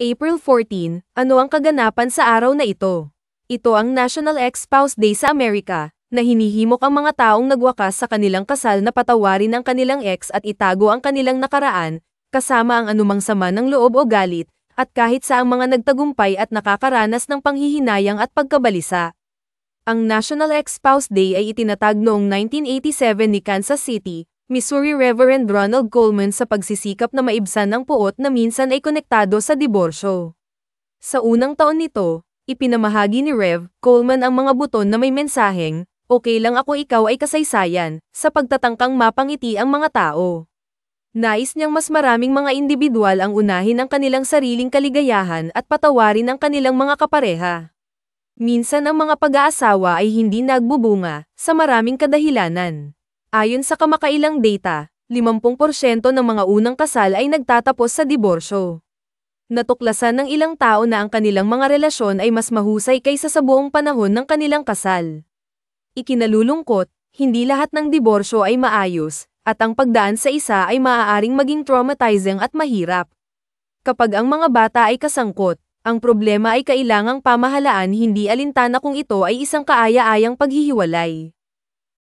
April 14, ano ang kaganapan sa araw na ito? Ito ang National Ex-Spouse Day sa Amerika, na hinihimok ang mga taong nagwakas sa kanilang kasal na patawarin ang kanilang ex at itago ang kanilang nakaraan, kasama ang anumang sama ng loob o galit, at kahit sa ang mga nagtagumpay at nakakaranas ng panghihinayang at pagkabalisa. Ang National Ex-Spouse Day ay itinatag noong 1987 ni Kansas City, Missouri Reverend Ronald Coleman sa pagsisikap na maibsan ang puot na minsan ay konektado sa diborsyo. Sa unang taon nito, ipinamahagi ni Rev. Coleman ang mga buton na may mensaheng, okay lang ako ikaw ay kasaysayan, sa pagtatangkang mapangiti ang mga tao. Nais niyang mas maraming mga individual ang unahin ang kanilang sariling kaligayahan at patawarin ang kanilang mga kapareha. Minsan ang mga pag-aasawa ay hindi nagbubunga, sa maraming kadahilanan. Ayon sa kamakailang data, 50% ng mga unang kasal ay nagtatapos sa diborsyo. Natuklasan ng ilang tao na ang kanilang mga relasyon ay mas mahusay kaysa sa buong panahon ng kanilang kasal. Ikinalulungkot, hindi lahat ng diborsyo ay maayos, at ang pagdaan sa isa ay maaaring maging traumatizing at mahirap. Kapag ang mga bata ay kasangkot, ang problema ay kailangang pamahalaan hindi alintana kung ito ay isang kaaya-ayang paghihiwalay.